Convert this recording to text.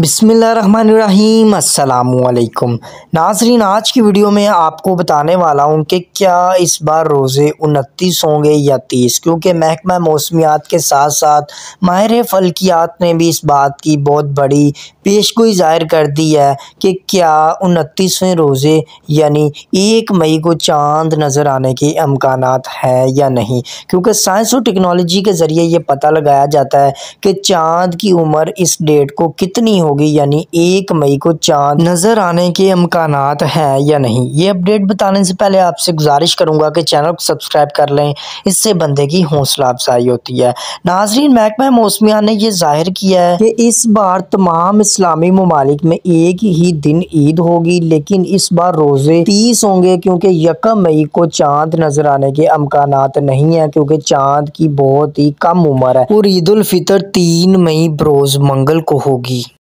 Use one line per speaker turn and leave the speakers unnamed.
बिसमीम् अल्लाम नाजरीन आज की वीडियो में आपको बताने वाला हूँ कि क्या इस बार रोज़े उनतीस होंगे या तीस क्योंकि महकमा मौसमियात के साथ साथ माहिर फल्कियात ने भी इस बात की बहुत बड़ी पेशगोई ज़ाहिर कर दी है कि क्या उनतीसवें रोज़े यानी एक मई को चांद नज़र आने के अमकान हैं या नहीं क्योंकि साइंस और टेक्नोलॉजी के ज़रिए यह पता लगाया जाता है कि चाँद की उम्र इस डेट को कितनी होगी यानी एक मई को चांद नजर आने के अमकान हैं या नहीं ये अपडेट बताने से पहले आपसे गुजारिश करूंगा कि चैनल को सब्सक्राइब कर लें इससे बंदे की हौसला अफजाई होती है नाजरीन महकमा मौसमिया ने यह जाहिर किया है कि इस बार तमाम इस्लामी ममालिक में एक ही दिन ईद होगी लेकिन इस बार रोजे तीस होंगे क्योंकि यकम मई को चांद नजर आने के अमकान नहीं है क्योंकि चांद की बहुत ही कम उम्र है और ईद उल फितर तीन मई बरोज मंगल को होगी